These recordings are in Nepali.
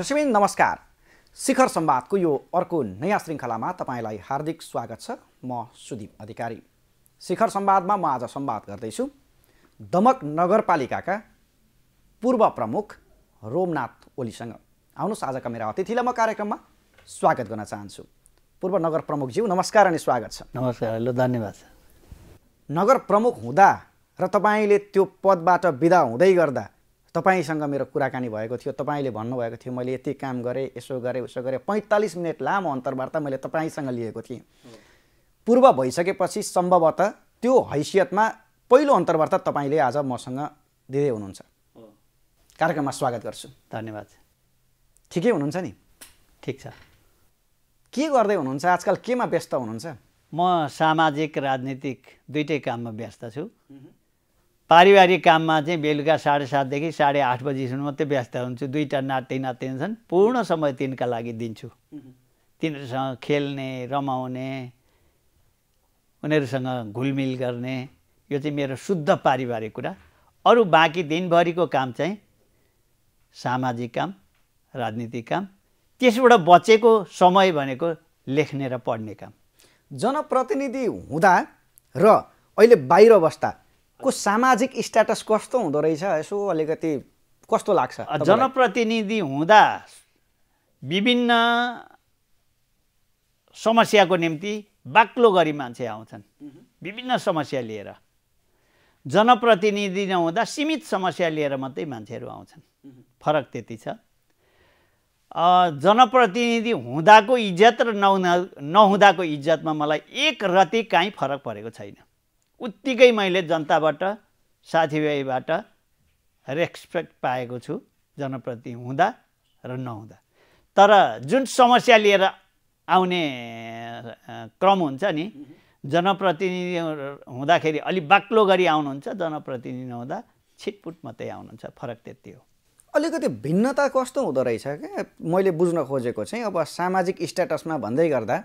दृश्यबिन नमस्कार शिखर सम्वादको यो अर्को नयाँ श्रृङ्खलामा तपाईँलाई हार्दिक स्वागत छ म सुदीप अधिकारी शिखर सम्वादमा म आज सम्वाद गर्दैछु दमक नगरपालिकाका पूर्व प्रमुख रोमनाथ ओलीसँग आउनुहोस् आजका मेरा अतिथिलाई म कार्यक्रममा स्वागत गर्न चाहन्छु पूर्व नगर प्रमुखज्यू नमस्कार अनि स्वागत छ नमस्कार हेलो धन्यवाद नगर प्रमुख हुँदा र तपाईँले त्यो पदबाट विदा हुँदै गर्दा तपाईँसँग मेरो कुराकानी भएको थियो तपाईँले भन्नुभएको थियो मैले यति काम गरेँ यसो गरेँ उसो गरेँ पैँतालिस मिनट लामो अन्तर्वार्ता मैले तपाईँसँग लिएको थिएँ पूर्व भइसकेपछि सम्भवतः त्यो हैसियतमा पहिलो अन्तर्वार्ता तपाईँले आज मसँग दिँदै हुनुहुन्छ कार्यक्रममा स्वागत गर्छु धन्यवाद ठिकै हुनुहुन्छ नि ठिक छ के गर्दै हुनुहुन्छ आजकल केमा व्यस्त हुनुहुन्छ म सामाजिक राजनीतिक दुइटै काममा व्यस्त छु पारिवारिक काममा चाहिँ बेलुका साढे सातदेखि साढे आठ बजीसम्म मात्रै व्यस्त हुन्छु दुईवटा नाति नातिनी छन् पूर्ण समय तिनका लागि दिन्छु तिनीहरूसँग खेल्ने रमाउने उनीहरूसँग घुलमिल गर्ने यो चाहिँ मेरो शुद्ध पारिवारिक कुरा अरू बाँकी दिनभरिको काम चाहिँ सामाजिक काम राजनीतिक काम त्यसबाट बचेको समय भनेको लेख्ने र पढ्ने काम जनप्रतिनिधि हुँदा र अहिले बाहिर बस्दा को सामाजिक स्ट्याटस कस्तो हुँदो रहेछ यसो अलिकति कस्तो लाग्छ जनप्रतिनिधि हुँदा विभिन्न समस्याको निम्ति बाक्लो गरी मान्छे आउँछन् विभिन्न समस्या लिएर जनप्रतिनिधि नहुँदा सीमित समस्या लिएर मात्रै मान्छेहरू आउँछन् फरक त्यति छ जनप्रतिनिधि हुँदाको इज्जत र नहुँदा नहुँदाको इज्जतमा मलाई एक रति काहीँ फरक परेको छैन उत्तिकै मैले जनताबाट साथीभाइबाट रेस्पेक्ट पाएको छु जनप्रति हुँदा र नहुँदा तर जुन समस्या लिएर आउने क्रम हुन्छ नि जनप्रतिनिधि हुँदाखेरि अलिक बाक्लो गरी आउनुहुन्छ जनप्रतिनिधि नहुँदा छिटपुट मात्रै आउनुहुन्छ फरक त्यति हो अलिकति भिन्नता कस्तो हुँदो रहेछ क्या मैले बुझ्न खोजेको चाहिँ अब सामाजिक स्ट्याटसमा भन्दै गर्दा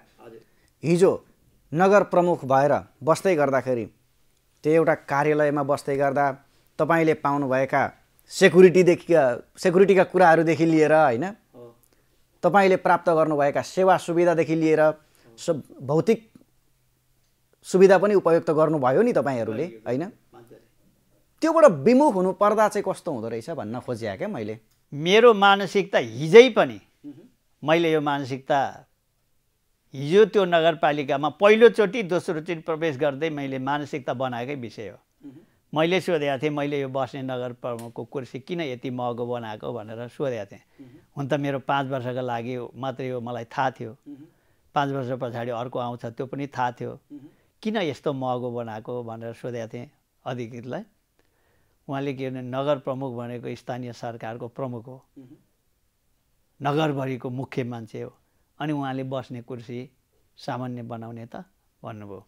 हिजो नगर प्रमुख भएर बस्दै गर्दाखेरि त्यो एउटा कार्यालयमा बस्दै गर्दा तपाईँले पाउनुभएका सेक्युरिटीदेखि सेक्युरिटीका कुराहरूदेखि लिएर होइन तपाईँले प्राप्त गर्नुभएका सेवा सुविधादेखि लिएर भौतिक सुविधा पनि उपयुक्त गर्नुभयो नि तपाईँहरूले होइन त्योबाट विमुख हुनुपर्दा चाहिँ कस्तो हुँदो रहेछ भन्न खोजिया क्या मैले मेरो मानसिकता हिजै पनि मैले यो मानसिकता हिजो त्यो नगरपालिकामा पहिलोचोटि दोस्रोचोटि प्रवेश गर्दै मैले मानसिकता बनाएकै विषय हो मैले सोधेको थिएँ मैले यो बस्ने नगर प्रमुखको कुर्सी किन यति महँगो बनाएको भनेर सोधेको थिएँ हुन त मेरो पाँच वर्षको लागि मात्रै हो मलाई थाहा थियो पाँच वर्ष पछाडि अर्को आउँछ त्यो पनि थाहा थियो किन यस्तो महँगो बनाएको भनेर सोधेको थिएँ अधिकृतलाई उहाँले के भने नगर प्रमुख भनेको स्थानीय सरकारको प्रमुख हो नगरभरिको मुख्य मान्छे हो अनि उहाँले बस्ने कुर्सी सामान्य बनाउने त भन्नुभयो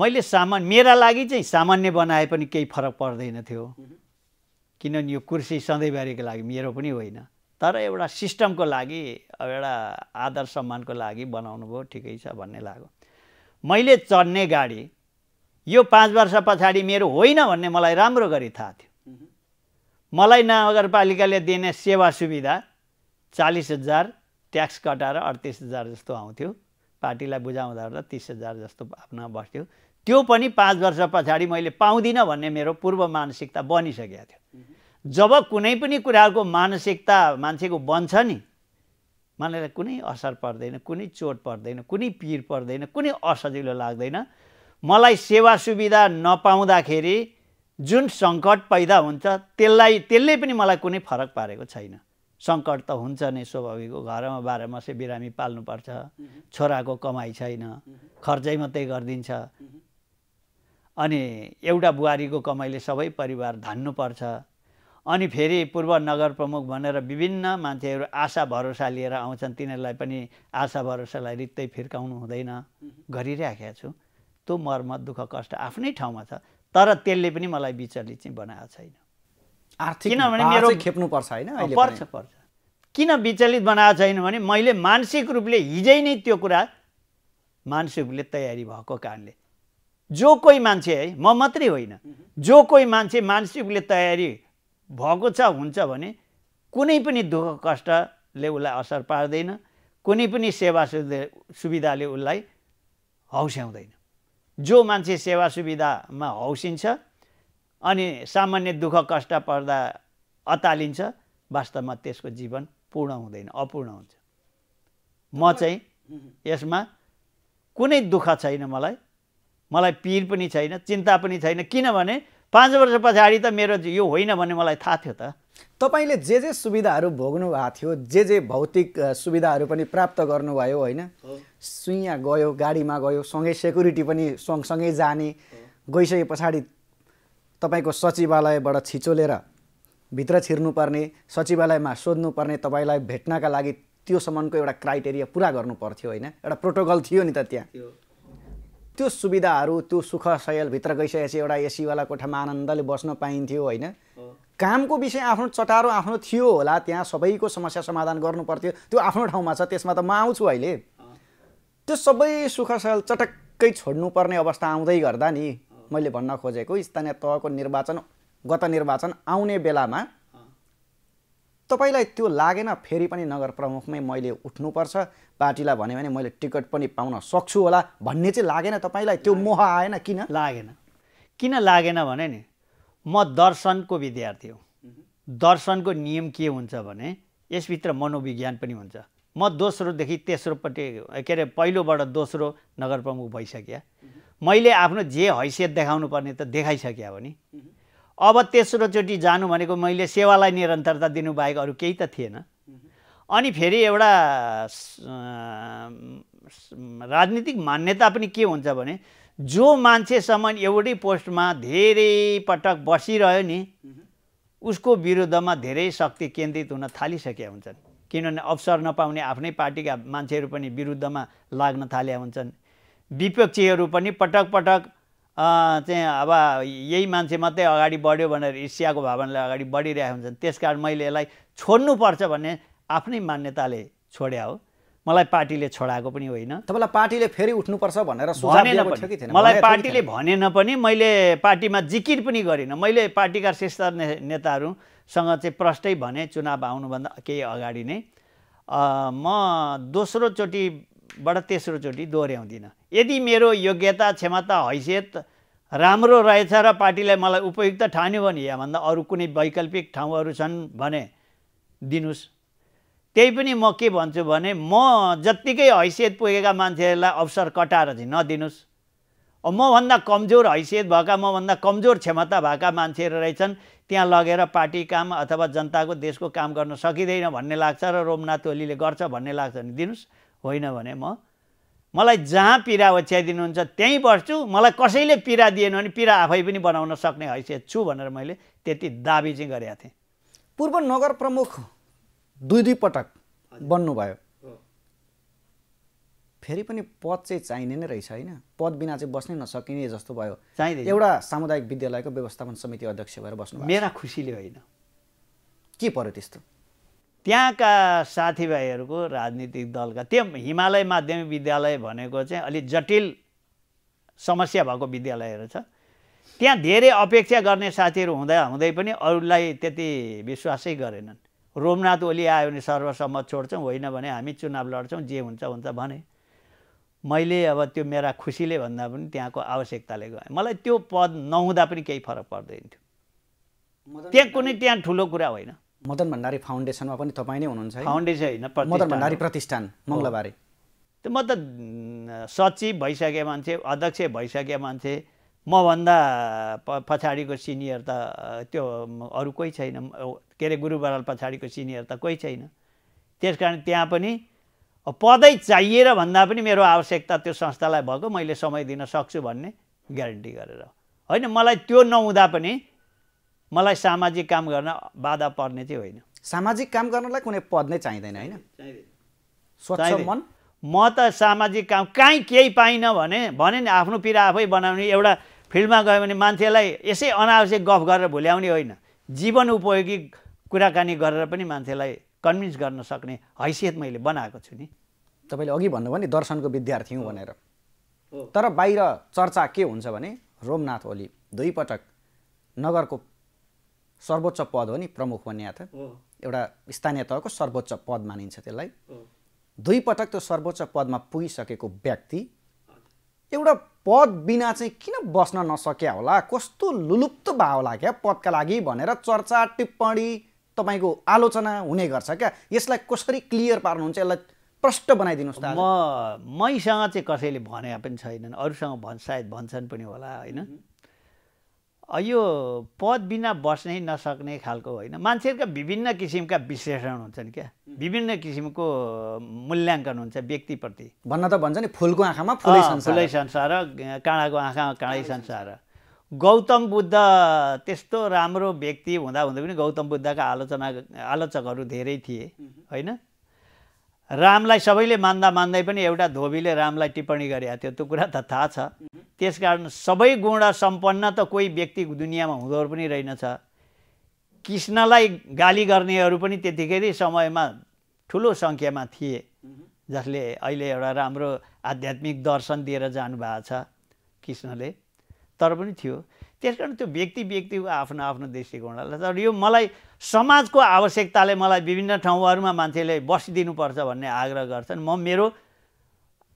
मैले सामान मेरा लागि चाहिँ सामान्य बनाए पनि केही फरक पर्दैन थियो किनभने यो कुर्सी सधैँभरिको लागि मेरो पनि होइन तर एउटा सिस्टमको लागि एउटा आदर सम्मानको लागि बनाउनु भयो ठिकै छ भन्ने लाग्यो मैले चढ्ने गाडी यो पाँच वर्ष पछाडि मेरो होइन भन्ने मलाई राम्रो गरी थाहा थियो मलाई नगरपालिकाले दिने सेवा सुविधा चालिस हजार ट्याक्स कटाएर अडतिस हजार जस्तो आउँथ्यो पार्टीलाई बुझाउँदा ओर्दा तिस हजार जस्तो आफ्ना बस्थ्यो त्यो पनि पाँच वर्ष पछाडि मैले पाउँदिनँ भन्ने मेरो पूर्व मानसिकता बनिसकेको थियो जब कुनै पनि कुराको मानसिकता मान्छेको बन्छ नि मलाई कुनै असर पर्दैन कुनै चोट पर्दैन कुनै पिर पर्दैन कुनै असजिलो लाग्दैन मलाई सेवा सुविधा नपाउँदाखेरि जुन सङ्कट पैदा हुन्छ त्यसलाई त्यसले पनि मलाई कुनै फरक पारेको छैन सङ्कट त हुन्छ नै स्वाभाविक घरमा बाह्र से बिरामी पाल्नुपर्छ छोराको कमाइ छैन खर्चै मात्रै गरिदिन्छ अनि एउटा बुहारीको कमाइले सबै परिवार धान्नुपर्छ अनि फेरि पूर्व नगर प्रमुख भनेर विभिन्न मान्छेहरू आशा भरोसा लिएर आउँछन् तिनीहरूलाई पनि आशा भरोसालाई रित्तै फिर्काउनु हुँदैन गरिराखेको छु त्यो मर्म दुःख कष्ट आफ्नै ठाउँमा छ तर त्यसले पनि मलाई विचलित चाहिँ बनाएको छैन आर्थिक किनभने मेरो खेप्नु पर्छ होइन पर्छ पर्छ किन विचलित बनाएको छैन भने मैले मानसिक रूपले हिजै नै त्यो कुरा मानसिक रूपले तयारी भएको कारणले जो कोही मान्छे है म मात्रै होइन जो कोही मान्छे मानसिक रूपले तयारी भएको छ हुन्छ भने कुनै पनि दुःख कष्टले उसलाई असर पार्दैन कुनै पनि सेवा सुविधाले उसलाई हौस्याउँदैन जो मान्छे सेवा सुविधामा हौसिन्छ अनि सामान्य दुःख कष्ट पर्दा अतालिन्छ वास्तवमा त्यसको जीवन पूर्ण हुँदैन अपूर्ण हुन्छ म चाहिँ यसमा कुनै दुःख छैन मलाई मलाई पिर पनि छैन चिन्ता पनि छैन किनभने पाँच वर्ष पछाडि त मेरो यो होइन भन्ने मलाई थाहा थियो त तपाईँले जे जे सुविधाहरू भोग्नु भएको थियो जे जे भौतिक सुविधाहरू पनि प्राप्त गर्नुभयो होइन सुइयाँ गयो गाडीमा गयो सँगै सेक्युरिटी पनि सँगसँगै जाने गइसके पछाडि तपाईँको सचिवालयबाट छिचोलेर भित्र छिर्नुपर्ने सचिवालयमा सोध्नुपर्ने तपाईँलाई भेट्नका लागि त्योसम्मको एउटा क्राइटेरिया पुरा गर्नु पर्थ्यो होइन एउटा प्रोटोकल थियो नि त त्यहाँ त्यो सुविधाहरू त्यो सुख सयलभित्र गइसकेपछि एउटा एसीवाला कोठामा आनन्दले बस्न पाइन्थ्यो होइन कामको विषय आफ्नो चटारो आफ्नो थियो होला त्यहाँ सबैको समस्या समाधान गर्नु पर्थ्यो त्यो आफ्नो ठाउँमा छ त्यसमा त म आउँछु अहिले त्यो सबै सुख सयल चटक्कै छोड्नुपर्ने अवस्था आउँदै गर्दा नि मैले भन्न खोजेको स्थानीय तहको निर्वाचन गत निर्वाचन आउने बेलामा तपाईँलाई त्यो लागेन फेरि पनि नगर प्रमुखमै मैले उठ्नुपर्छ पार्टीलाई भने भने मैले टिकट पनि पाउन सक्छु होला भन्ने चाहिँ लागेन तपाईँलाई त्यो मोह आएन किन लागेन किन लागेन भने नि म दर्शनको विद्यार्थी हो दर्शनको नियम के हुन्छ भने यसभित्र मनोविज्ञान पनि हुन्छ म दोस्रोदेखि तेस्रोपट्टि के अरे पहिलोबाट दोस्रो नगर प्रमुख भइसकेँ मैले आफ्नो जे हैसियत देखाउनु पर्ने त देखाइसकेँ नि अब तेस्रोचोटि जानु भनेको मैले सेवालाई निरन्तरता दिनुबाहेक अरू केही त थिएन अनि फेरि एउटा राजनीतिक मान्यता पनि के हुन्छ भने जो मान्छेसम्म एउटै पोस्टमा धेरै पटक बसिरह्यो नि उसको विरुद्धमा धेरै शक्ति केन्द्रित हुन थालिसकेका हुन्छन् किनभने अवसर नपाउने आफ्नै पार्टीका मान्छेहरू पनि विरुद्धमा लाग्न थाले हुन्छन् विपक्षीहरू पनि पटक पटक चाहिँ अब यही मान्छे मात्रै अगाडि बढ्यो भनेर ईर्ष्याको भावनाले अगाडि बढिरहेको हुन्छन् त्यस कारण मैले यसलाई छोड्नुपर्छ भन्ने आफ्नै मान्यताले छोड्या हो मलाई पार्टीले छोडाएको पनि होइन तपाईँलाई पार्टीले फेरि उठ्नुपर्छ भनेर भनेन मलाई पार्टीले भनेन पनि मैले पार्टीमा जिकिर पनि गरिनँ मैले पार्टीका शीर्ष ने नेताहरूसँग चाहिँ प्रष्टै भने चुनाव आउनुभन्दा केही अगाडि नै म दोस्रोचोटि बाट तेस्रोचोटि दोहोऱ्याउँदिनँ यदि मेरो योग्यता क्षमता हैसियत राम्रो रहेछ र पार्टीलाई मलाई उपयुक्त ठान्यो भने यहाँभन्दा अरू कुनै वैकल्पिक ठाउँहरू छन् भने दिनुहोस् त्यही पनि म के भन्छु भने म जत्तिकै हैसियत पुगेका मान्छेहरूलाई अवसर कटाएर चाहिँ नदिनुहोस् मभन्दा कमजोर हैसियत भएका मभन्दा कमजोर क्षमता भएका मान्छेहरू रहेछन् त्यहाँ लगेर पार्टी काम अथवा जनताको देशको काम गर्न सकिँदैन भन्ने लाग्छ र रोमनाथ ओलीले गर्छ भन्ने लाग्छ भने दिनुहोस् होइन भने म मलाई जहाँ पीडा ओछ्याइदिनुहुन्छ त्यहीँ बस्छु मलाई कसैले पीडा दिएन भने पीडा आफै पनि बनाउन सक्ने हैसियत छु भनेर मैले त्यति दाबी चाहिँ गरेका थिएँ पूर्व नगर प्रमुख दुई दुई पटक बन्नुभयो फेरि पनि पद चाहिँ चाहिने नै रहेछ होइन पद बिना चाहिँ बस्नै नसकिने जस्तो भयो चाहिँ एउटा सामुदायिक विद्यालयको व्यवस्थापन समिति अध्यक्ष भएर बस्नु मेरा खुसीले होइन के पर्यो त्यस्तो त्यहाँका साथीभाइहरूको राजनीतिक दलका त्यो हिमालय माध्यमिक विद्यालय भनेको चाहिँ अलिक जटिल समस्या भएको विद्यालयहरू छ त्यहाँ धेरै अपेक्षा गर्ने साथीहरू हुँदा हुँदै पनि अरूलाई त्यति विश्वासै गरेनन् रोमनाथ ओली आयो भने सर्वसम्मत छोड्छौँ होइन भने हामी चुनाव लड्छौँ जे हुन्छ हुन्छ भने मैले अब त्यो मेरा खुसीले भन्दा पनि त्यहाँको आवश्यकताले गएँ मलाई त्यो पद नहुँदा पनि केही फरक पर्दैन थियो त्यहाँ कुनै त्यहाँ ठुलो कुरा होइन मदन भण्डारी फाउन्डेसनमा पनि तपाईँ नै हुनुहुन्छ फाउन्डेसन होइन मदन भण्डारी प्रतिष्ठान मङ्गलबारे त्यो म त सचिव भइसके मान्छे अध्यक्ष भइसके मान्छे मभन्दा प पछाडिको सिनियर त त्यो अरू कोही छैन के अरे गुरु पछाडिको सिनियर त कोही छैन त्यस कारण त्यहाँ पनि पदै चाहिएर भन्दा पनि मेरो आवश्यकता त्यो संस्थालाई भएको मैले समय दिन सक्छु भन्ने ग्यारेन्टी गरेर होइन मलाई त्यो नहुँदा पनि मलाई सामाजिक काम गर्न बाधा पर्ने चाहिँ होइन सामाजिक काम गर्नलाई कुनै पद नै चाहिँदैन होइन मन म त सामाजिक काम कहीँ केही पाइनँ भने भने नि आफ्नो पिरा आफै बनाउने एउटा फिल्डमा गयो भने मान्छेलाई यसै अनावश्यक गफ गरेर भुल्याउने होइन जीवन उपयोगी कुराकानी गरेर पनि मान्छेलाई कन्भिन्स गर्न सक्ने हैसियत मैले बनाएको छु नि तपाईँले अघि भन्नुभयो नि दर्शनको विद्यार्थी हुँ भनेर तर बाहिर चर्चा के हुन्छ भने रोमनाथ ओली दुईपटक नगरको सर्वोच्च पद हो नि प्रमुख भन्ने त एउटा स्थानीय तहको सर्वोच्च पद मानिन्छ त्यसलाई दुई पटक त्यो सर्वोच्च पदमा पुगिसकेको व्यक्ति एउटा पद बिना चाहिँ किन बस्न नसक्या होला कस्तो लुलुप्त भाव होला क्या पदका लागि भनेर चर्चा टिप्पणी तपाईँको आलोचना हुने गर्छ क्या यसलाई कसरी क्लियर पार्नुहुन्छ यसलाई प्रष्ट बनाइदिनुहोस् त म मैसँग चाहिँ कसैले भने पनि छैनन् अरूसँग भन् सायद भन्छन् पनि होला होइन यो पद बिना बस्नै नसक्ने खालको होइन मान्छेहरूका विभिन्न किसिमका विश्लेषण हुन्छन् क्या विभिन्न किसिमको मूल्याङ्कन हुन्छ व्यक्तिप्रति भन्न त भन्छ नि फुलको आँखामा फुलै संसार काँडाको आँखामा काँडै संसार गौतम बुद्ध त्यस्तो राम्रो व्यक्ति हुँदा हुँदै पनि गौतम बुद्धका आलोचना आलोचकहरू धेरै थिए होइन रामलाई सबैले मान्दा मान्दै पनि एउटा धोबीले रामलाई टिप्पणी गरेका थियो त्यो कुरा त थाहा छ त्यस कारण सबै गुण सम्पन्न त कोही व्यक्ति दुनियाँमा हुँदो पनि रहेनछ कृष्णलाई गाली गर्नेहरू पनि त्यतिखेरै समयमा ठुलो सङ्ख्यामा थिए जसले अहिले एउटा राम्रो आध्यात्मिक दर्शन दिएर जानुभएको छ कृष्णले तर पनि थियो त्यस कारण त्यो व्यक्ति व्यक्तिको आफ्नो आफ्नो दृष्टिकोणलाई तर यो मलाई समाजको आवश्यकताले मलाई विभिन्न ठाउँहरूमा मान्छेले बसिदिनुपर्छ भन्ने आग्रह गर्छन् म मेरो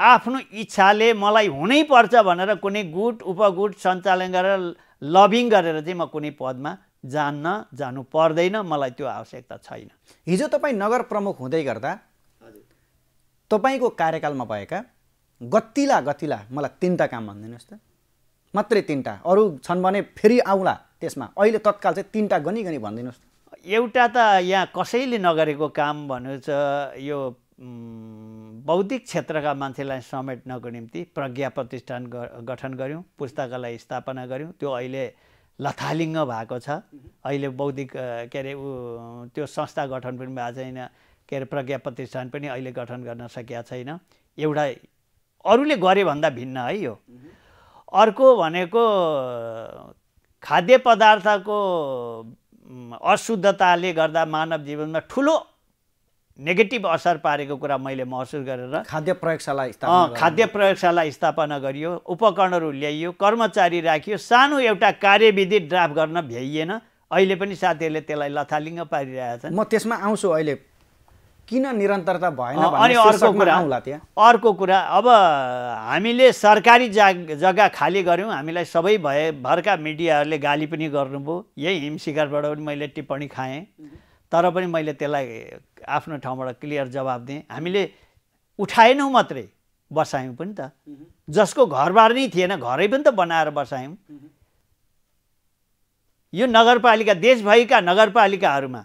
आफ्नो इच्छाले मलाई हुनैपर्छ भनेर कुनै गुट उपगुट सञ्चालन गरेर लभिङ गरेर चाहिँ म कुनै पदमा जान्न जानु पर्दैन मलाई त्यो आवश्यकता छैन हिजो तपाईँ नगर प्रमुख हुँदै गर्दा तपाईँको कार्यकालमा भएका गतिला गतिला मलाई तिनवटा काम भनिदिनुहोस् त मात्रै तिनवटा अरू छन् भने फेरि आउला त्यसमा अहिले तत्काल चाहिँ तिनवटा गनी गनी भनिदिनुहोस् एउटा त यहाँ कसैले नगरेको काम भन्नु छ यो बौद्धिक क्षेत्रका मान्छेलाई समेट्नको निम्ति प्रज्ञा प्रतिष्ठान गठन गऱ्यौँ पुस्तकालय स्थापना गऱ्यौँ त्यो अहिले लथालिङ्ग भएको छ अहिले बौद्धिक के अरे ऊ त्यो संस्था गठन पनि भएको छैन के अरे प्रज्ञा प्रतिष्ठान पनि अहिले गठन गर्न सकिएको छैन एउटा अरूले गरे भन्दा भिन्न है यो अर्को भनेको खाद्य पदार्थको अशुद्धताले गर्दा मानव जीवनमा ठुलो नेगेटिभ असर पारेको कुरा मैले महसुस गरेर खाद्य प्रयोगशाला स्थापना खाद्य प्रयोगशाला स्थापना गरियो उपकरणहरू ल्याइयो कर्मचारी राखियो सानो एउटा कार्यविधि ड्राफ्ट गर्न भ्याइएन अहिले पनि साथीहरूले त्यसलाई लथालिङ्ग पारिरहेका छन् म त्यसमा आउँछु अहिले किन निरन्तरता भएन अनि अर्को कुरा अर्को कुरा अब हामीले सरकारी जा जग्गा खाली गऱ्यौँ हामीलाई सबै भए भएभरका मिडियाहरूले गाली पनि गर्नुभयो यही हिमशिकारबाट पनि मैले टिप्पणी खाएँ तर पनि मैले त्यसलाई आफ्नो ठाउँबाट क्लियर जवाब दिएँ हामीले उठाएनौँ मात्रै बसायौँ पनि त जसको घरबार नै थिएन घरै पनि त बनाएर बसायौँ यो नगरपालिका देशभरिका नगरपालिकाहरूमा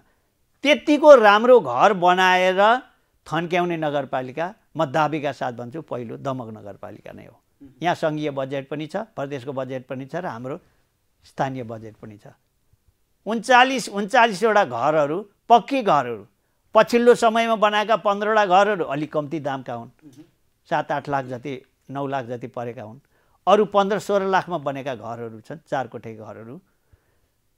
त्यतिको राम्रो घर बनाएर थन्क्याउने नगरपालिका म दाबीका साथ भन्छु पहिलो दमक नगरपालिका नै हो यहाँ सङ्घीय बजेट पनि छ प्रदेशको बजेट पनि छ र हाम्रो स्थानीय बजेट पनि छ उन्चालिस उन्चालिसवटा घरहरू पक्की घरहरू पछिल्लो समयमा बनाएका पन्ध्रवटा घरहरू अलिक कम्ती दामका हुन् सात आठ लाख जति नौ लाख जति परेका हुन् अरू पन्ध्र सोह्र लाखमा बनेका घरहरू छन् चार कोठै घरहरू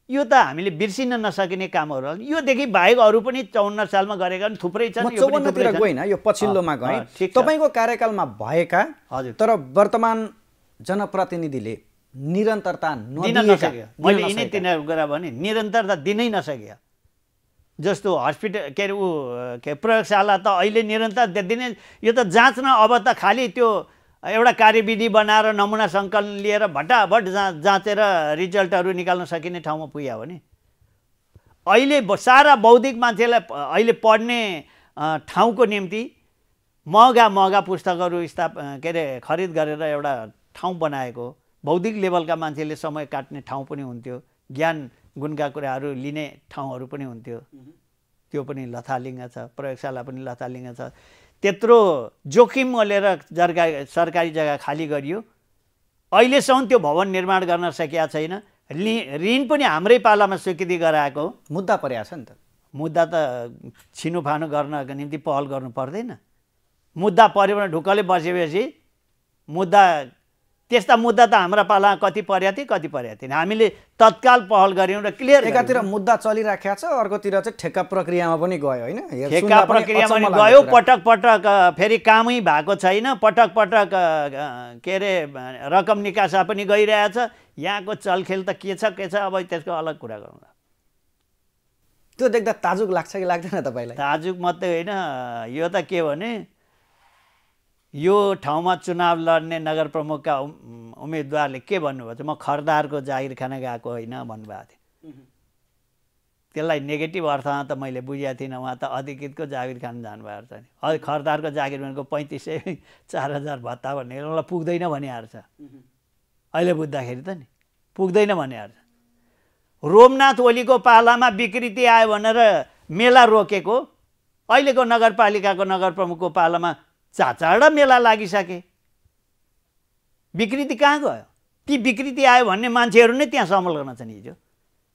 यो त हामीले बिर्सिन नसकिने कामहरू योदेखि बाहेक अरू पनि चौन्न सालमा गरेका पनि थुप्रै छन् चौवन्नतिर गइनँ यो पछिल्लोमा गएँ तपाईँको कार्यकालमा भएका हजुर तर वर्तमान जनप्रतिनिधिले निरन्तरता दिन नसक्यो मैले यिनै तिनीहरू कुरा भने निरन्तरता दिनै नसक्यो जस्तो हस्पिटल के अरे ऊ के प्रयोगशाला त अहिले निरन्तर दिने यो त जाँच्न अब त खालि त्यो एउटा कार्यविधि बनाएर नमुना सङ्कलन लिएर भटाभट जा जाँचेर रिजल्टहरू निकाल्न सकिने ठाउँमा पुग्यो भने अहिले सारा बौद्धिक मान्छेलाई अहिले पढ्ने ठाउँको निम्ति महँगा महँगा पुस्तकहरू स्थाप के अरे खरिद गरेर एउटा ठाउँ बनाएको बौद्धिक लेभलका मान्छेले समय काट्ने ठाउँ पनि हुन्थ्यो ज्ञान गुणका कुराहरू लिने ठाउँहरू पनि हुन्थ्यो त्यो पनि लथालिङ्ग छ प्रयोगशाला पनि लथालिङ्ग छ त्यत्रो जोखिम लिएर जग्गा सरकारी जग्गा खाली गरियो अहिलेसम्म त्यो भवन निर्माण गर्न सकिया छैन ऋण पनि हाम्रै पालामा स्वीकृति गराएको मुद्दा परेको छ नि त मुद्दा त छिनोफानो गर्नको निम्ति पहल गर्नु पर्दैन मुद्दा पऱ्यो भने ढुक्कले बसेपछि मुद्दा त्यस्ता मुद्दा त हाम्रा पालामा कति पर्या थिए कति पर्या थिएन हामीले तत्काल पहल गऱ्यौँ र क्लियर एकातिर मुद्दा चलिराखेको छ अर्कोतिर चाहिँ ठेक्का प्रक्रियामा पनि गयो होइन ठेक्का प्रक्रियामा पनि गयो पटक पटक फेरि कामै भएको छैन पटक पटक के अरे रकम निकासा पनि गइरहेछ यहाँको चलखेल त के छ के छ अब त्यसको अलग कुरा गरौँ त्यो देख्दा ताजुक लाग्छ कि लाग्दैन तपाईँलाई ताजुक मात्रै होइन यो त के भने यो ठाउँमा चुनाव लड्ने नगर प्रमुखका उम्मेदवारले के भन्नुभएको थियो म खरदारको जागिर खान गएको होइन भन्नुभएको थियो त्यसलाई नेगेटिभ अर्थमा त मैले बुझेको थिइनँ उहाँ त अधिकृतको जागिर खान जानुभएको छ नि खरदारको जागिर भनेको पैँतिस सय चार हजार भत्ता भन्ने उसलाई पुग्दैन भनिहार छ अहिले बुझ्दाखेरि त नि पुग्दैन भनिहाल्छ छ रोमनाथ ओलीको पालामा विकृति आयो भनेर मेला रोकेको अहिलेको नगरपालिकाको नगर प्रमुखको पालामा चारवटा मेला लागिसके विकृति कहाँ गयो ती विकृति आयो भन्ने मान्छेहरू नै त्यहाँ गर्न छन् हिजो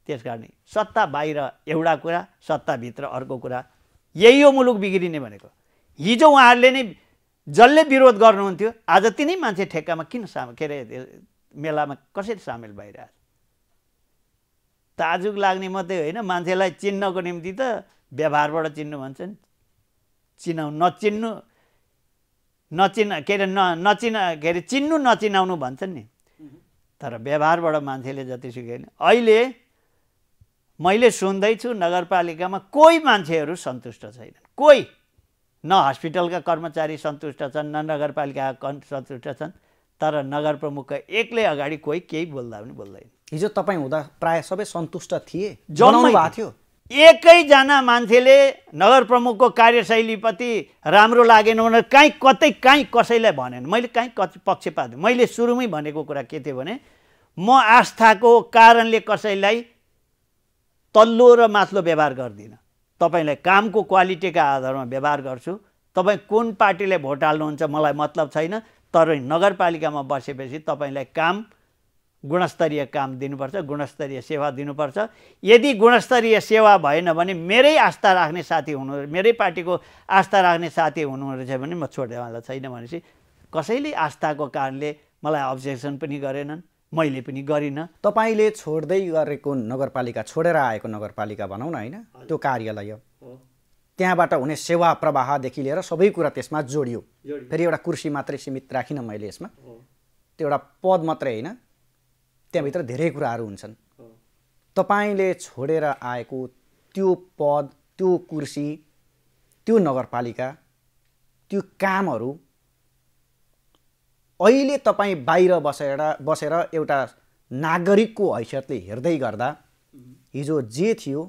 त्यस कारण सत्ता बाहिर एउटा कुरा सत्ताभित्र अर्को कुरा यही हो मुलुक बिग्रिने भनेको हिजो उहाँहरूले नै जसले विरोध गर्नुहुन्थ्यो आज तिनै मान्छे ठेक्कामा किन साम के अरे मेलामा कसरी सामेल भइरहेछ ताजुक लाग्ने मात्रै होइन मान्छेलाई चिन्नको निम्ति त व्यवहारबाट चिन्नु भन्छन् चिनाउ नचिन्नु नचिन के अरे न नचिन के अरे चिन्नु नचिनाउनु भन्छन् नि तर व्यवहारबाट मान्छेले जतिसुकै अहिले मैले सुन्दैछु नगरपालिकामा कोही मान्छेहरू सन्तुष्ट छैनन् कोही न हस्पिटलका कर्मचारी सन्तुष्ट छन् न नगरपालिका सन्तुष्ट छन् तर नगर प्रमुखका एक्लै अगाडि कोही केही बोल्दा पनि बोल्दैन हिजो तपाईँ हुँदा प्रायः सबै सन्तुष्ट थिए जन्म भएको थियो एकैजना मान्छेले नगर प्रमुखको कार्यशैलीप्रति राम्रो लागेन भनेर काहीँ कतै काहीँ कसैलाई भनेन मैले काहीँ कति पक्षपात मैले सुरुमै भनेको कुरा के थियो भने म आस्थाको कारणले कसैलाई तल्लो र माथ्लो व्यवहार गर्दिनँ तपाईँलाई कामको क्वालिटीका आधारमा व्यवहार गर्छु तपाईँ कुन पार्टीले भोट हाल्नुहुन्छ मलाई मतलब छैन तर नगरपालिकामा बसेपछि तपाईँलाई काम गुणस्तरीय काम दिनुपर्छ गुणस्तरीय सेवा दिनुपर्छ यदि गुणस्तरीय सेवा भएन भने मेरै आस्था राख्ने साथी हुनु मेरै पार्टीको आस्था राख्ने साथी हुनुहुन्छ भने म छोड्दै छैन भनेपछि कसैले आस्थाको कारणले मलाई अब्जेक्सन पनि गरेनन् मैले पनि गरिनँ तपाईँले छोड्दै गरेको नगरपालिका छोडेर आएको नगरपालिका भनौँ न होइन त्यो कार्यालय त्यहाँबाट हुने सेवा प्रवाहदेखि लिएर सबै कुरा त्यसमा जोडियो फेरि एउटा कुर्सी मात्रै सीमित राखिनँ मैले यसमा त्यो एउटा पद मात्रै होइन त्यहाँभित्र धेरै कुराहरू हुन्छन् तपाईँले छोडेर आएको त्यो पद त्यो कुर्सी त्यो नगरपालिका त्यो कामहरू अहिले तपाईँ बाहिर बसेर बसेर एउटा नागरिकको हैसियतले हेर्दै गर्दा हिजो जे थियो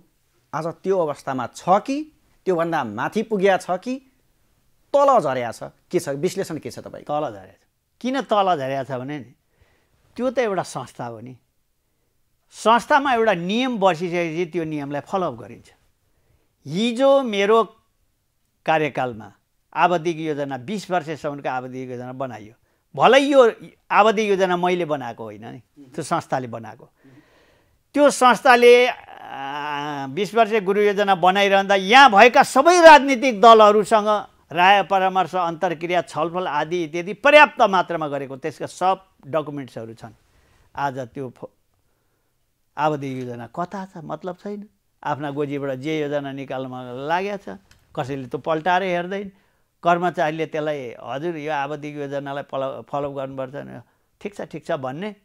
आज त्यो अवस्थामा छ कि त्योभन्दा माथि पुग्या छ कि तल झर्या छ के छ विश्लेषण के छ तपाईँ तल झर्या छ किन तल झर्या छ भने नि त्यो त एउटा संस्था हो नि संस्थामा एउटा नियम बसिसकेपछि त्यो नियमलाई फलोअप गरिन्छ हिजो मेरो कार्यकालमा आवधिक योजना बिस वर्षसम्मको आवधिक योजना बनाइयो भलै यो आवधिक योजना मैले बनाएको होइन नि त्यो संस्थाले बनाएको त्यो संस्थाले बिस वर्ष गुरु योजना बनाइरहँदा यहाँ भएका सबै राजनीतिक दलहरूसँग राय परामर्श अन्तर्क्रिया छलफल आदि इत्यादि पर्याप्त मात्रामा गरेको त्यसका सब डकुमेन्ट्सहरू छन् आज त्यो आबदी योजना कता छ मतलब छैन आफ्ना गोजीबाट जे योजना निकाल्नमा लागेको छ कसैले त्यो पल्टाएरै हेर्दैन कर्मचारीले त्यसलाई हजुर यो आवधिक योजनालाई फलो फलो गर्नुपर्छ ठिक छ ठिक छ भन्ने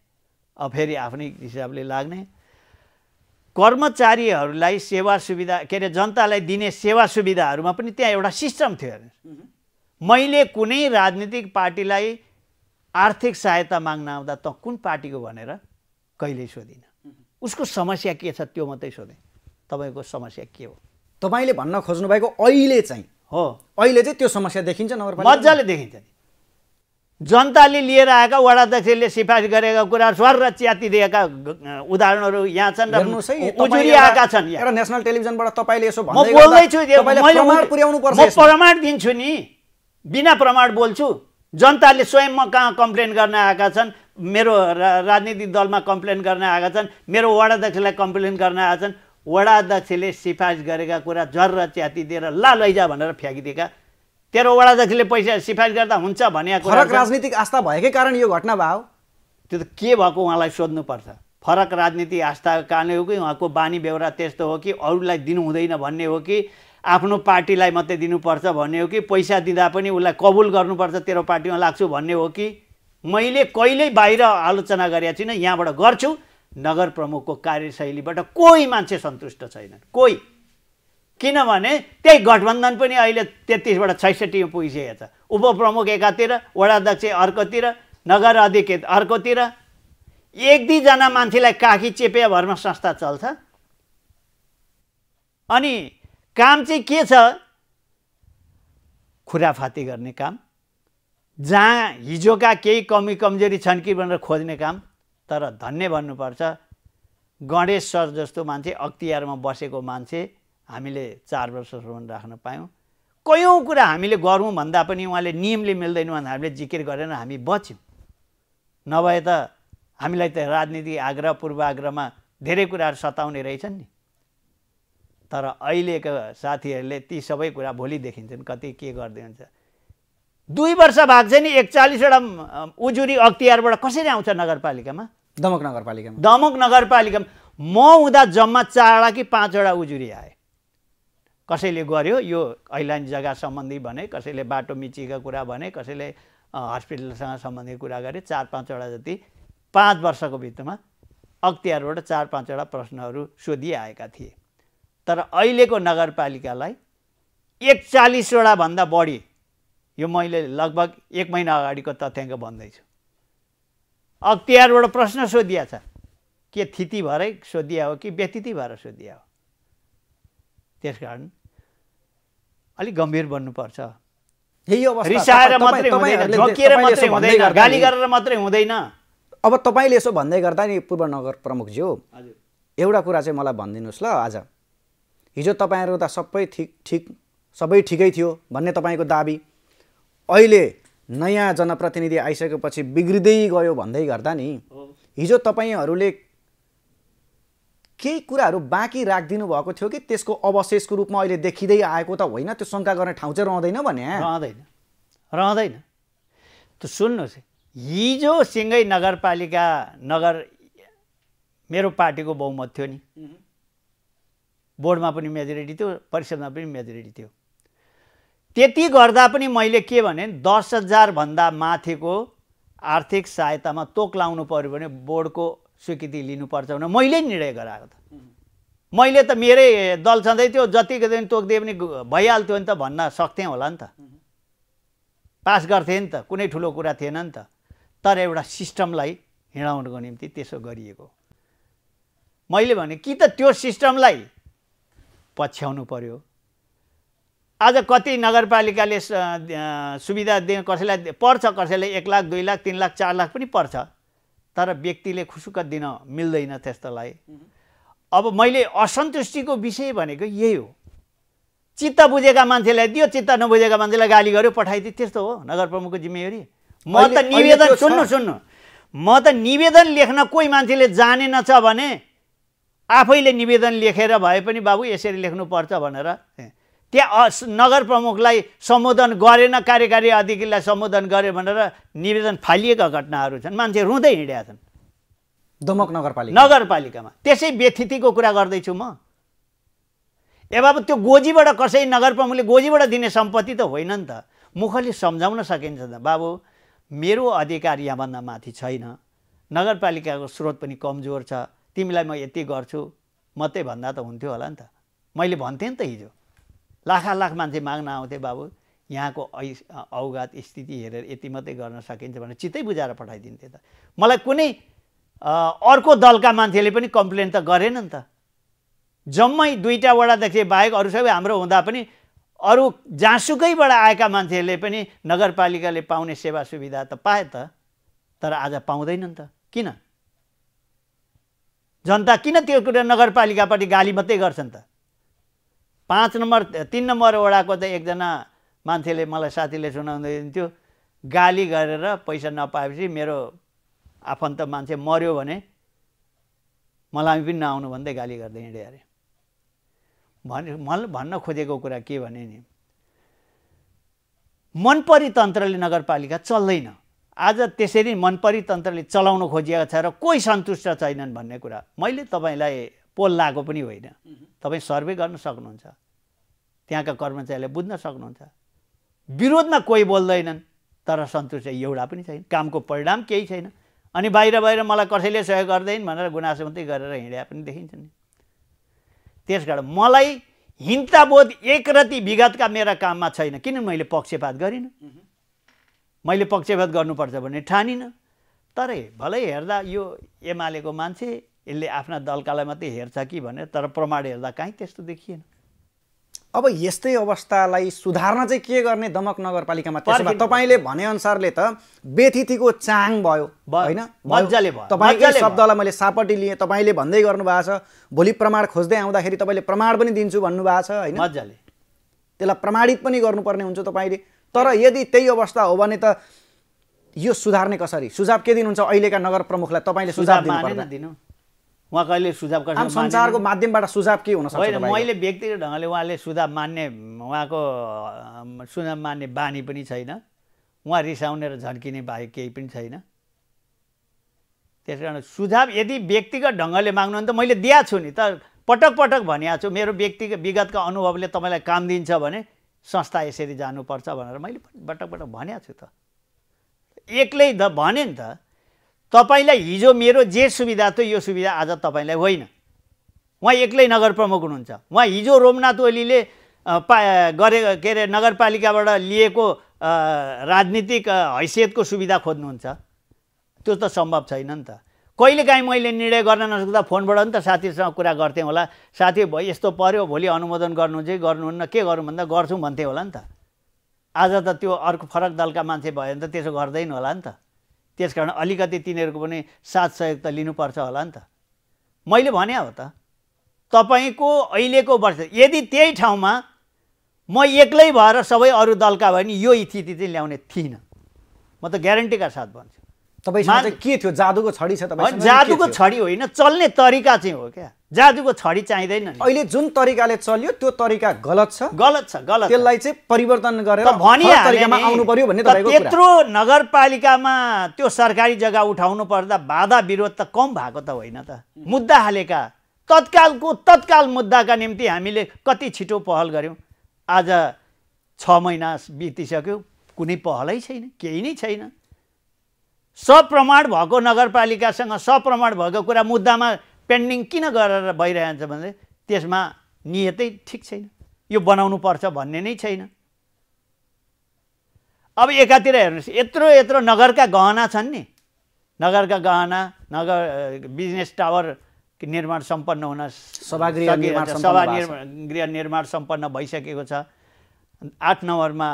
अब फेरि आफ्नै हिसाबले लाग्ने कर्मचारीहरूलाई सेवा सुविधा के अरे जनतालाई दिने सेवा सुविधाहरूमा पनि त्यहाँ एउटा सिस्टम थियो मैले कुनै राजनीतिक पार्टीलाई आर्थिक सहायता माग्न आउँदा त कुन पार्टीको भनेर कहिल्यै सोधिनँ उसको समस्या के छ त्यो मात्रै सोधेँ तपाईँको समस्या के हो तपाईँले भन्न खोज्नु भएको अहिले चाहिँ हो अहिले चाहिँ त्यो समस्या देखिन्छ नगरपालिका मजाले देखिन्छ जनताले लिएर आएका वडाध्यक्षले सिफारिस गरेका कुरा स्वर र दिएका उदाहरणहरू यहाँ छन् र उजुरी आएका छन् नेसनल टेलिभिजनबाट तपाईँले यसो बोल्दैछु प्रमाण दिन्छु नि बिना प्रमाण बोल्छु जनताले स्वयं म कहाँ कम्प्लेन गर्न आएका छन् मेरो राजनीतिक दलमा कम्प्लेन गर्न आएका छन् मेरो वडाध्यक्षलाई कम्प्लेन गर्न आएका छन् वडाध्यक्षले सिफारिस गरेका कुरा जर च्याति दिएर ला लैजा भनेर फ्याँकिदिएका तेरो वडाध्यक्षले पैसा सिफारिस गर्दा हुन्छ भने फरक राजनीतिक आस्था भएकै कारण यो घटना भयो त्यो त के भएको उहाँलाई सोध्नुपर्छ फरक राजनीतिक आस्थाको कारणले हो कि उहाँको बानी बेहोरा त्यस्तो हो कि अरूलाई दिनु हुँदैन भन्ने हो कि आफ्नो पार्टीलाई मात्रै दिनुपर्छ भन्ने हो कि पैसा दिँदा पनि उसलाई कबुल गर्नुपर्छ तेरो पार्टीमा लाग्छु भन्ने हो कि मैले कहिल्यै बाहिर आलोचना गरेको छुइनँ यहाँबाट गर्छु नगर प्रमुखको कार्यशैलीबाट कोही मान्छे सन्तुष्ट छैन कोही किनभने त्यही गठबन्धन पनि अहिले तेत्तिसबाट छैसठीमा पुगिसकेको छ उपप्रमुख एकातिर वडाध्यक्ष अर्कोतिर नगर अधिकृत अर्कोतिर एक दुईजना मान्छेलाई काखी चेपे भरमा संस्था चल्छ अनि काम चाहिँ के छ खुराफाती गर्ने काम जहाँ हिजोका केही कमी कमजोरी छन् कि भनेर खोज्ने काम तर धन्य भन्नुपर्छ गणेश सर जस्तो मान्छे अख्तियारमा बसेको मान्छे हामीले चार वर्ष वर्षसम्म राख्न पायौँ कयौँ कुरा हामीले गरौँ भन्दा पनि उहाँले नियमले मिल्दैन भने हामीले जिकिर गरेन हामी बच्यौँ नभए त हामीलाई त राजनीति आग्रह पूर्वाग्रहमा धेरै कुराहरू सताउने रहेछन् नि तर अहिलेको साथीहरूले ती सबै कुरा भोलि देखिन्छन् कति के गर्दै दुई वर्ष भएको छ नि एकचालिसवटा उजुरी अख्तियारबाट कसरी आउँछ नगरपालिकामा दमक नगरपालिकामा दमक नगरपालिकामा म हुँदा जम्मा चारवटा कि पाँचवटा उजुरी आए कसैले गर्यो यो ऐलान जग्गा सम्बन्धी भने कसैले बाटो मिचिएको कुरा भने कसैले हस्पिटलसँग सम्बन्धी कुरा गरे चार पाँचवटा जति पाँच वर्षको भित्रमा अख्तियारबाट चार पाँचवटा प्रश्नहरू सोधिआएका थिए तर अहिलेको नगरपालिकालाई एकचालिसवटा भन्दा बढी यो मैले लगभग एक महिना अगाडिको तथ्याङ्क भन्दैछु अख्तियारबाट प्रश्न सोधिया छ के थिति भएरै सोधिया हो कि व्यतिथि भएर सोधिया हो त्यस कारण अलिक गम्भीर बन्नुपर्छ रिसाएर मात्रै हुँदैन गाली गरेर मात्रै हुँदैन अब तपाईँले यसो भन्दै गर्दा नि पूर्व नगर प्रमुखज्यू एउटा कुरा चाहिँ मलाई भनिदिनुहोस् ल आज हिजो तपाईँहरू त सबै ठिक ठिक सबै ठिकै थियो भन्ने तपाईँको दाबी अहिले नयाँ जनप्रतिनिधि आइसकेपछि बिग्रिँदै गयो भन्दै गर्दा नि हिजो तपाईँहरूले केही कुराहरू बाँकी राखिदिनु भएको थियो कि त्यसको अवशेषको रूपमा अहिले देखिँदै दे आएको त होइन त्यो शङ्का गर्ने ठाउँ चाहिँ रहँदैन भने रहँदैन रहँदैन त सुन्नुहोस् हिजो सिँगै नगरपालिका नगर मेरो पार्टीको बहुमत थियो नि बोर्डमा पनि मेजोरिटी थियो परिषदमा पनि मेजोरिटी थियो त्यति गर्दा पनि मैले के भने दस हजारभन्दा माथिको आर्थिक सहायतामा तोक लाउनु पऱ्यो भने बोर्डको स्वीकृति लिनुपर्छ भने मैले निर्णय गराएको त मैले त मेरै दल छँदै थियो जतिको दिन तोक दिए पनि भइहाल्थ्यो नि त भन्न सक्थेँ होला नि त पास गर्थेँ नि त कुनै ठुलो कुरा थिएन नि त तर एउटा सिस्टमलाई हिँडाउनुको निम्ति त्यसो गरिएको मैले भने कि त त्यो सिस्टमलाई पछ्याउनु पर्यो आज कति नगरपालिकाले सुविधा दिए कसैलाई पर्छ कसैलाई एक लाख दुई लाख तिन लाख चार लाख पनि पर्छ तर व्यक्तिले खुसुक्क दिन मिल्दैन त्यस्तोलाई अब मैले असन्तुष्टिको विषय भनेको यही हो चित्त बुझेका मान्छेलाई दियो चित्त नबुझेका मान्छेलाई गाली गर्यो पठाइदियो त्यस्तो हो नगर प्रमुखको जिम्मेवारी म त निवेदन सुन्नु सुन्नु म त निवेदन लेख्न कोही मान्छेले नछ भने आफैले निवेदन लेखेर भए पनि बाबु यसरी लेख्नुपर्छ भनेर त्यहाँ नगर प्रमुखलाई सम्बोधन गरेन कार्यकारी अधिकारीलाई सम्बोधन गरे भनेर निवेदन फालिएका घटनाहरू छन् मान्छे रुँदै हिँडेका छन् दमक नगरपालिका नगरपालिकामा त्यसै व्यथितिको कुरा गर्दैछु म ए बाबु त्यो गोजीबाट कसै नगर प्रमुखले गोजीबाट दिने सम्पत्ति त होइन नि त मुखले सम्झाउन सकिन्छ त बाबु मेरो अधिकार यहाँभन्दा माथि छैन नगरपालिकाको स्रोत पनि कमजोर छ तिमीलाई म यति गर्छु मात्रै भन्दा त हुन्थ्यो होला नि त मैले भन्थेँ नि त हिजो लाखा लाख मान्छे माग्न आउँथे बाबु यहाँको ऐ औगात स्थिति हेरेर यति मात्रै गर्न सकिन्छ भनेर चित्तै बुझाएर पठाइदिन्थे त मलाई कुनै अर्को दलका मान्छेले पनि कम्प्लेन त गरेन नि त जम्मै दुईवटावटादेखि बाहेक अरू सबै हाम्रो हुँदा पनि अरू जहाँसुकैबाट आएका मान्छेहरूले पनि नगरपालिकाले पाउने सेवा सुविधा त पाए त तर आज पाउँदैन नि त किन जनता किन त्यो कुरा नगरपालिकापट्टि गाली मात्रै गर्छन् त पाँच नम्बर तिन नम्बर वडाको त एकजना मान्छेले मलाई साथीले सुनाउँदै थियो गाली गरेर पैसा नपाएपछि मेरो आफन्त मान्छे मऱ्यो भने मलाई पनि नआउनु भन्दै गाली गर्दै हिँडे अरे भने भन्न खोजेको कुरा के भने नि मन परितन्त्रले नगरपालिका चल्दैन आज त्यसरी परितन्त्रले चलाउन खोजिएको छ र कोही सन्तुष्ट छैनन् भन्ने कुरा मैले तपाईँलाई पोल लागेको पनि होइन तपाईँ सर्वे गर्न सक्नुहुन्छ त्यहाँका कर्मचारीले बुझ्न सक्नुहुन्छ विरोधमा कोही बोल्दैनन् तर सन्तुष्ट एउटा पनि छैन कामको परिणाम केही छैन अनि बाहिर बाहिर मलाई कसैले सहयोग गर्दैन भनेर गुनासो मात्रै गरेर हिँडे पनि देखिन्छ नि त्यस कारण मलाई हिंसाबोध एक विगतका मेरा काममा छैन किन मैले पक्षपात गरिनँ मैले पक्षपात गर्नुपर्छ भने ठानिनँ तरै भलै हेर्दा यो एमालेको मान्छे यसले आफ्ना दलकालाई मात्रै हेर्छ कि भनेर तर प्रमाण हेर्दा कहीँ त्यस्तो देखिएन अब यस्तै अवस्थालाई सुधार्न चाहिँ के गर्ने दमक नगरपालिकामा त्यसो तपाईँले भनेअनुसारले त बेथितिको चाङ भयो होइन मजाले भयो तपाईँकै शब्दलाई मैले सापट्टि लिएँ तपाईँले भन्दै गर्नुभएको छ भोलि प्रमाण खोज्दै आउँदाखेरि तपाईँले प्रमाण पनि दिन्छु भन्नुभएको छ होइन मजाले त्यसलाई प्रमाणित पनि गर्नुपर्ने हुन्छ तपाईँले तर यदि त्यही अवस्था हो भने त यो सुधार्ने कसरी सुझाव के दिनुहुन्छ अहिलेका नगर प्रमुखलाई तपाईँले सुझाव दिनु उहाँ कहिले सुझाव संसारको माध्यमबाट सुझाव के हुन सक्छ मैले व्यक्तिगत ढङ्गले उहाँले सुझाव मान्ने उहाँको सुझाव मान्ने बानी पनि छैन उहाँ रिसाउने र झन्किने बाहेक केही पनि छैन त्यस कारण सुझाव यदि व्यक्तिगत ढङ्गले माग्नु भने त मैले दिएको छु नि त पटक पटक भनिहाल्छु छु मेरो व्यक्तिगत विगतका अनुभवले तपाईँलाई काम दिन्छ भने संस्था यसरी जानुपर्छ भनेर मैले पटक पटक भनेको छु त एक्लै त भने नि त तपाईँलाई हिजो मेरो जे सुविधा थियो यो सुविधा आज तपाईँलाई होइन उहाँ एक्लै नगर प्रमुख हुनुहुन्छ उहाँ हिजो रोमनाथ ओलीले पा गरे के अरे नगरपालिकाबाट लिएको राजनीतिक हैसियतको सुविधा खोज्नुहुन्छ त्यो त सम्भव छैन नि त कहिलेकाहीँ मैले निर्णय गर्न नसक्दा फोनबाट नि त साथीसँग कुरा गर्थेँ होला साथी भयो यस्तो पऱ्यो भोलि अनुमोदन गर्नु चाहिँ गर्नुहुन्न के गरौँ भन्दा गर्छौँ भन्थेँ होला नि त आज त त्यो अर्को फरक दलका मान्छे भयो भने त त्यसो गर्दैन होला नि त त्यस कारण अलिकति तिनीहरूको पनि साथ सहयोग त लिनुपर्छ होला नि त मैले भने हो त तपाईँको अहिलेको वर्ष यदि त्यही ठाउँमा म एक्लै भएर सबै अरू दलका भयो भने यो स्थिति चाहिँ ल्याउने थिइनँ म त ग्यारेन्टीका साथ भन्छु तपाईँसँग के थियो जादुको छडी छ तपाईँ जादुको छडी होइन चल्ने तरिका चाहिँ हो क्या जादुको छडी चाहिँदैन अहिले जुन तरिकाले चल्यो त्यो तरिका गलत छ गलत छ गलत त्यसलाई चाहिँ परिवर्तन गरेर भनिहाल्यो आउनु पर्यो भन्ने त्यत्रो नगरपालिकामा त्यो सरकारी जग्गा उठाउनु पर्दा बाधा विरोध त कम भएको त होइन त मुद्दा हालेका तत्कालको तत्काल मुद्दाका निम्ति हामीले कति छिटो पहल गऱ्यौँ आज छ महिना बितिसक्यो कुनै पहलै छैन केही नै छैन सप्रमाण भएको नगरपालिकासँग सप्रमाण भएको कुरा मुद्दामा पेन्डिङ किन गरेर भइरहन्छ भने त्यसमा नियतै ठिक छैन यो बनाउनु पर्छ भन्ने नै छैन अब एकातिर हेर्नुहोस् यत्रो यत्रो नगरका गहना छन् नि नगरका गहना नगर बिजनेस टावर निर्माण सम्पन्न हुन सभागृह निर्माण सम्पन्न भइसकेको छ आठ नम्बरमा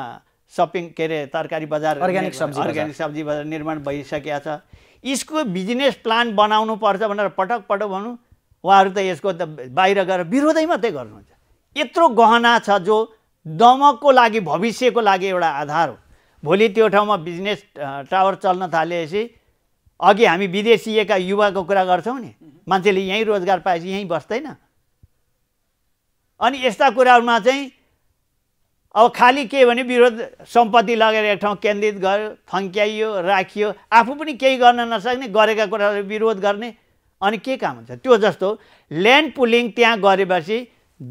सपिङ के अरे तरकारी बजार अर्ग्यानिक सब्जी अर्ग्यानिक सब्जी बजार निर्माण भइसकेको छ यसको बिजनेस प्लान बनाउनु पर्छ भनेर पटक पटक भनौँ उहाँहरू त यसको त बाहिर गएर विरोधै मात्रै गर्नुहुन्छ यत्रो गहना छ जो दमकको लागि भविष्यको लागि एउटा आधार हो भोलि त्यो ठाउँमा बिजनेस टावर चल्न थालेपछि अघि हामी विदेशीका युवाको कुरा गर्छौँ नि मान्छेले यहीँ रोजगार पाएपछि यहीँ बस्दैन अनि यस्ता कुराहरूमा चाहिँ अब खालि के भने विरोध सम्पत्ति लगेर एक ठाउँ केन्द्रित गर्यो फन्क्याइयो राखियो आफू पनि केही गर्न नसक्ने गरेका कुराहरू विरोध गर्ने अनि के काम हुन्छ त्यो जस्तो ल्यान्ड पुलिङ त्यहाँ गरेपछि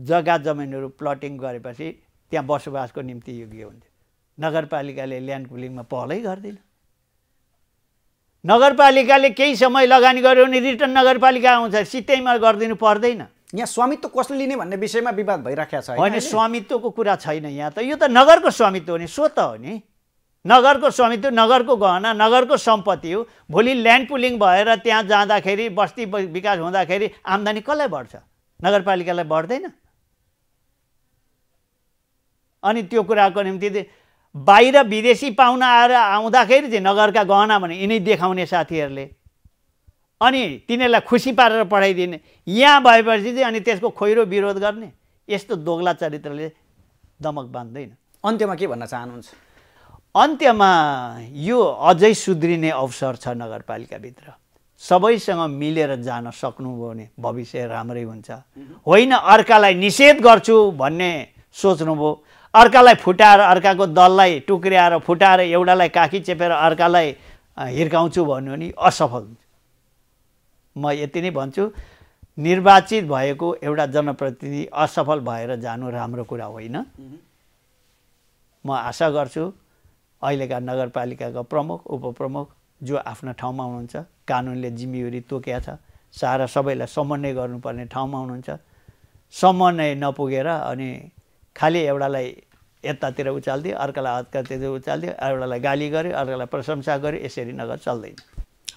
जग्गा जमिनहरू प्लटिङ गरेपछि त्यहाँ बसोबासको निम्ति योग्य हुन्थ्यो नगरपालिकाले ल्यान्ड पुलिङमा पहलै गर्दैन नगरपालिकाले केही समय लगानी गर्यो भने रिटर्न नगरपालिका आउँछ सित्तैमा गरिदिनु पर्दैन यहाँ स्वामित्व कसले लिने भन्ने विषयमा विवाद भइराखेको छ होइन स्वामित्वको कुरा छैन यहाँ त यो त नगरको स्वामित्व हो नि सो त हो नि नगरको स्वामित्व नगरको गहना नगरको सम्पत्ति हो भोलि ल्यान्ड पुलिङ भएर त्यहाँ जाँदाखेरि बस्ती विकास हुँदाखेरि आम्दानी कसलाई बढ्छ नगरपालिकालाई बढ्दैन अनि त्यो कुराको निम्ति बाहिर विदेशी पाहुना आएर आउँदाखेरि चाहिँ नगरका गहना भने यिनै देखाउने साथीहरूले अनि तिनीहरूलाई खुसी पारेर पठाइदिने यहाँ भएपछि चाहिँ अनि त्यसको खोइरो विरोध गर्ने यस्तो दोग्ला चरित्रले दमक बाँध्दैन अन्त्यमा के भन्न चाहनुहुन्छ अन्त्यमा यो अझै सुध्रिने अवसर छ नगरपालिकाभित्र सबैसँग मिलेर जान सक्नुभयो भने भविष्य राम्रै हुन्छ होइन अर्कालाई निषेध गर्छु भन्ने सोच्नुभयो अर्कालाई फुटाएर अर्काको दललाई टुक्र्याएर फुटाएर एउटालाई काखी चेपेर अर्कालाई हिर्काउँछु भन्यो भने असफल हुन्छ म यति नै भन्छु निर्वाचित भएको एउटा जनप्रतिनिधि असफल भएर जानु राम्रो कुरा होइन म आशा गर्छु अहिलेका नगरपालिकाका प्रमुख उपप्रमुख जो आफ्नो ठाउँमा हुनुहुन्छ कानुनले जिम्मेवारी तोक्या छ सारा सबैलाई समन्वय गर्नुपर्ने ठाउँमा हुनुहुन्छ समन्वय नपुगेर अनि खालि एउटालाई यतातिर उचालिदियो अर्कालाई हत्कातिर उचालिदियो एउटालाई गाली गर्यो अर्कालाई प्रशंसा गर्यो यसरी नगर चल्दैन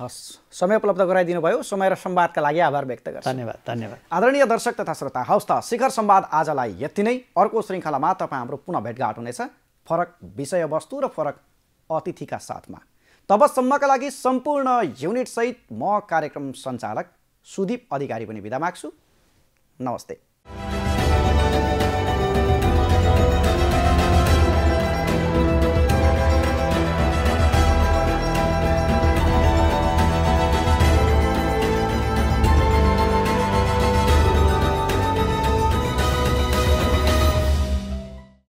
हस् समय उपलब्ध गराइदिनु भयो समय र सम्वादका लागि आभार व्यक्त गर्छु धन्यवाद धन्यवाद आदरणीय दर्शक तथा श्रोता हौस् त शिखर सम्वाद आजलाई यति नै अर्को श्रृङ्खलामा तपाईँ हाम्रो पुनः भेटघाट हुनेछ फरक विषयवस्तु र फरक अतिथिका साथमा तबसम्मका लागि सम्पूर्ण युनिटसहित म कार्यक्रम सञ्चालक सुदीप अधिकारी पनि विदा माग्छु नमस्ते